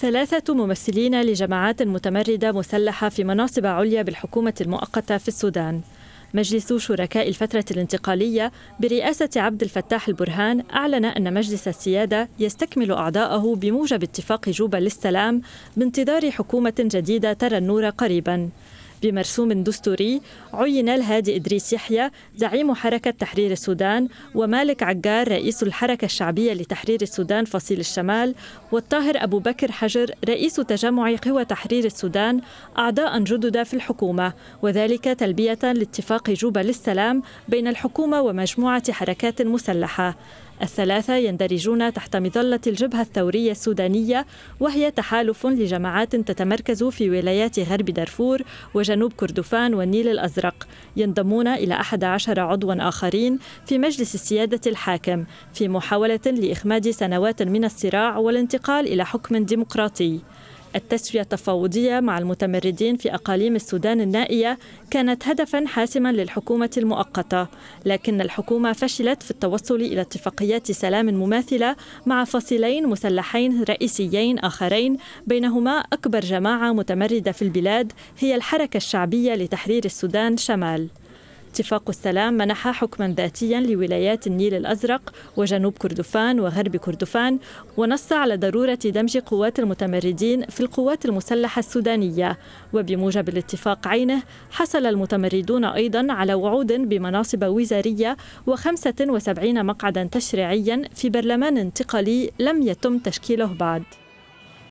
ثلاثة ممثلين لجماعات متمردة مسلحة في مناصب عليا بالحكومة المؤقتة في السودان مجلس شركاء الفترة الانتقالية برئاسة عبد الفتاح البرهان أعلن أن مجلس السيادة يستكمل أعضاءه بموجب اتفاق جوبا للسلام بانتظار حكومة جديدة ترى النور قريباً بمرسوم دستوري عين الهادي إدريس يحيى زعيم حركة تحرير السودان ومالك عجار رئيس الحركة الشعبية لتحرير السودان فصيل الشمال والطاهر أبو بكر حجر رئيس تجمع قوى تحرير السودان أعضاء جدد في الحكومة وذلك تلبية لاتفاق جوبا للسلام بين الحكومة ومجموعة حركات مسلحة الثلاثة يندرجون تحت مظلة الجبهة الثورية السودانية وهي تحالف لجماعات تتمركز في ولايات غرب دارفور وجنوب كردفان والنيل الأزرق ينضمون إلى 11 عضوا آخرين في مجلس السيادة الحاكم في محاولة لإخماد سنوات من الصراع والانتقال إلى حكم ديمقراطي التسوية التفاوضية مع المتمردين في أقاليم السودان النائية كانت هدفا حاسما للحكومة المؤقتة لكن الحكومة فشلت في التوصل إلى اتفاقيات سلام مماثلة مع فصيلين مسلحين رئيسيين آخرين بينهما أكبر جماعة متمردة في البلاد هي الحركة الشعبية لتحرير السودان شمال اتفاق السلام منح حكما ذاتيا لولايات النيل الأزرق وجنوب كردفان وغرب كردفان ونص على ضرورة دمج قوات المتمردين في القوات المسلحة السودانية وبموجب الاتفاق عينه حصل المتمردون أيضا على وعود بمناصب وزارية و75 مقعدا تشريعيا في برلمان انتقالي لم يتم تشكيله بعد